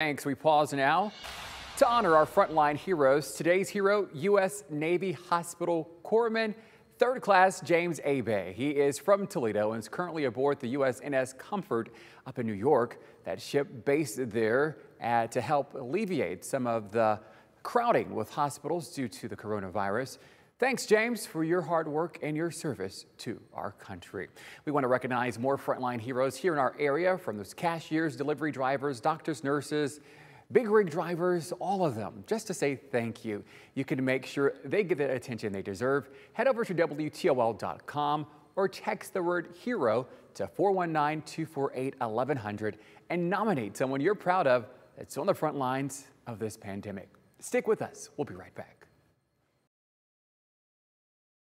Thanks. We pause now to honor our frontline heroes. Today's hero, U.S. Navy Hospital Corpsman, third class James Abe. He is from Toledo and is currently aboard the USNS Comfort up in New York. That ship based there uh, to help alleviate some of the crowding with hospitals due to the coronavirus. Thanks, James, for your hard work and your service to our country. We want to recognize more frontline heroes here in our area from those cashiers, delivery drivers, doctors, nurses, big rig drivers, all of them, just to say thank you. You can make sure they get the attention they deserve. Head over to WTOL.com or text the word hero to 419 248 1100 and nominate someone you're proud of that's on the front lines of this pandemic. Stick with us. We'll be right back.